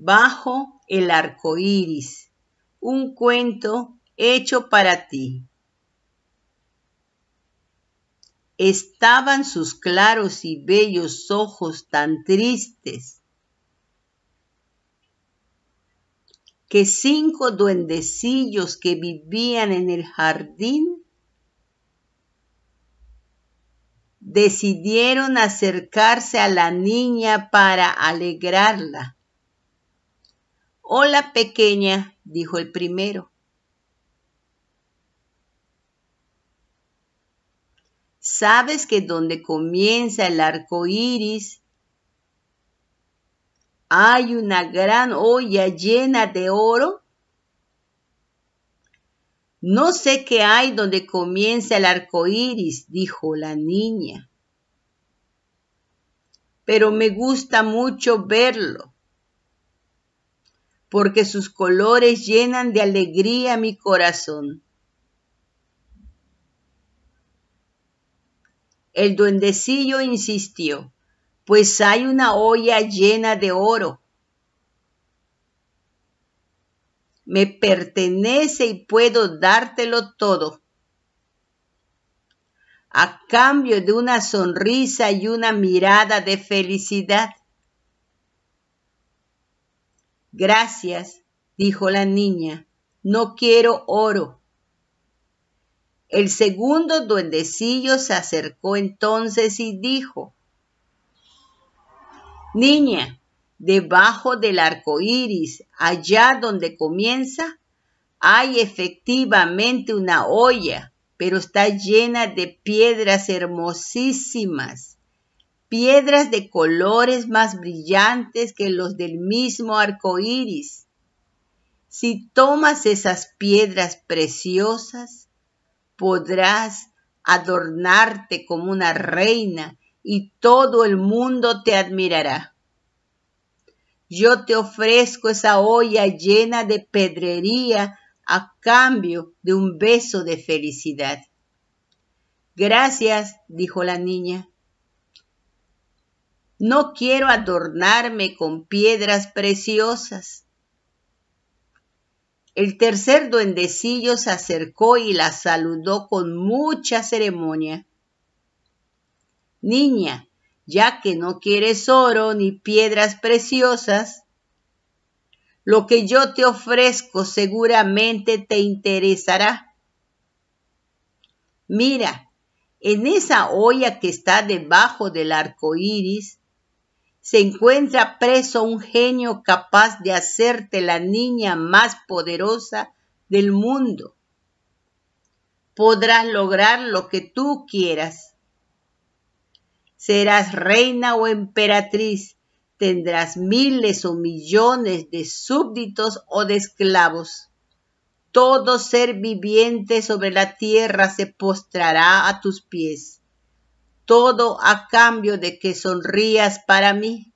Bajo el arco iris, un cuento hecho para ti. Estaban sus claros y bellos ojos tan tristes que cinco duendecillos que vivían en el jardín decidieron acercarse a la niña para alegrarla. Hola pequeña, dijo el primero. ¿Sabes que donde comienza el arco iris hay una gran olla llena de oro? No sé qué hay donde comienza el arco iris, dijo la niña, pero me gusta mucho verlo porque sus colores llenan de alegría mi corazón. El duendecillo insistió, pues hay una olla llena de oro. Me pertenece y puedo dártelo todo. A cambio de una sonrisa y una mirada de felicidad. Gracias, dijo la niña, no quiero oro. El segundo duendecillo se acercó entonces y dijo, Niña, debajo del arco iris, allá donde comienza, hay efectivamente una olla, pero está llena de piedras hermosísimas piedras de colores más brillantes que los del mismo arco iris. Si tomas esas piedras preciosas, podrás adornarte como una reina y todo el mundo te admirará. Yo te ofrezco esa olla llena de pedrería a cambio de un beso de felicidad. Gracias, dijo la niña. No quiero adornarme con piedras preciosas. El tercer duendecillo se acercó y la saludó con mucha ceremonia. Niña, ya que no quieres oro ni piedras preciosas, lo que yo te ofrezco seguramente te interesará. Mira, en esa olla que está debajo del arco iris se encuentra preso un genio capaz de hacerte la niña más poderosa del mundo. Podrás lograr lo que tú quieras. Serás reina o emperatriz, tendrás miles o millones de súbditos o de esclavos. Todo ser viviente sobre la tierra se postrará a tus pies todo a cambio de que sonrías para mí.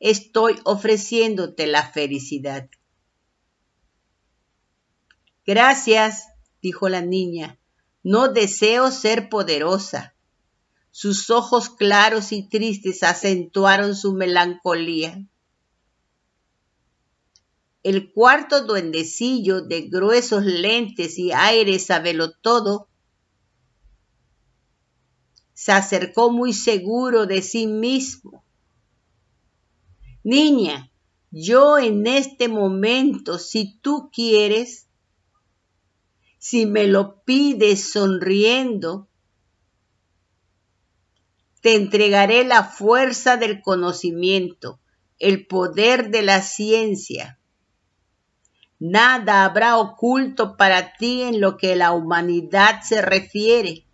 Estoy ofreciéndote la felicidad. Gracias, dijo la niña, no deseo ser poderosa. Sus ojos claros y tristes acentuaron su melancolía. El cuarto duendecillo de gruesos lentes y aires aire todo, se acercó muy seguro de sí mismo. Niña, yo en este momento, si tú quieres, si me lo pides sonriendo, te entregaré la fuerza del conocimiento, el poder de la ciencia. Nada habrá oculto para ti en lo que la humanidad se refiere.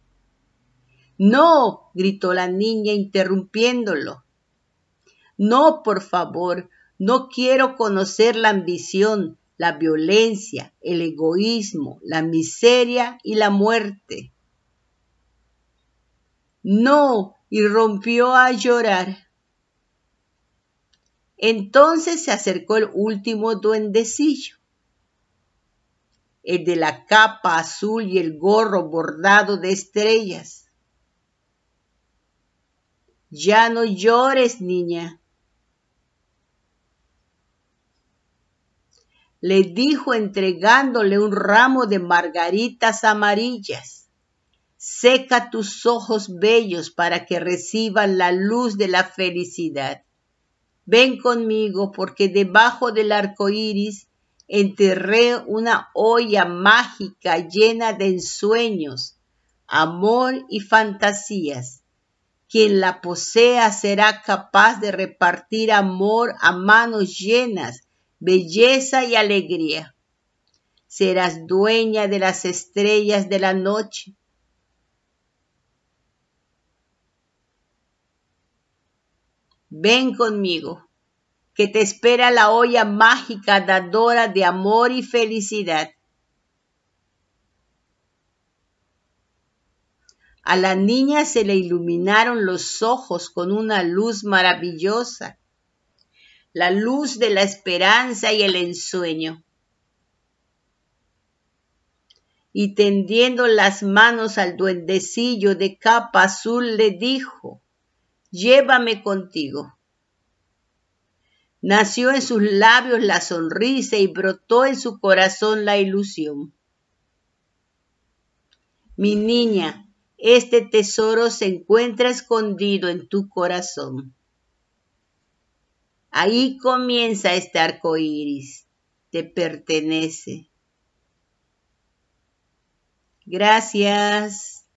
No, gritó la niña interrumpiéndolo. No, por favor, no quiero conocer la ambición, la violencia, el egoísmo, la miseria y la muerte. No, y rompió a llorar. Entonces se acercó el último duendecillo, el de la capa azul y el gorro bordado de estrellas ya no llores, niña. le dijo entregándole un ramo de margaritas amarillas. Seca tus ojos bellos para que reciban la luz de la felicidad. Ven conmigo porque debajo del arco iris enterré una olla mágica llena de ensueños, amor y fantasías quien la posea será capaz de repartir amor a manos llenas, belleza y alegría. Serás dueña de las estrellas de la noche. Ven conmigo, que te espera la olla mágica dadora de amor y felicidad. A la niña se le iluminaron los ojos con una luz maravillosa, la luz de la esperanza y el ensueño. Y tendiendo las manos al duendecillo de capa azul le dijo, llévame contigo. Nació en sus labios la sonrisa y brotó en su corazón la ilusión. Mi niña, este tesoro se encuentra escondido en tu corazón. Ahí comienza este arco iris. Te pertenece. Gracias.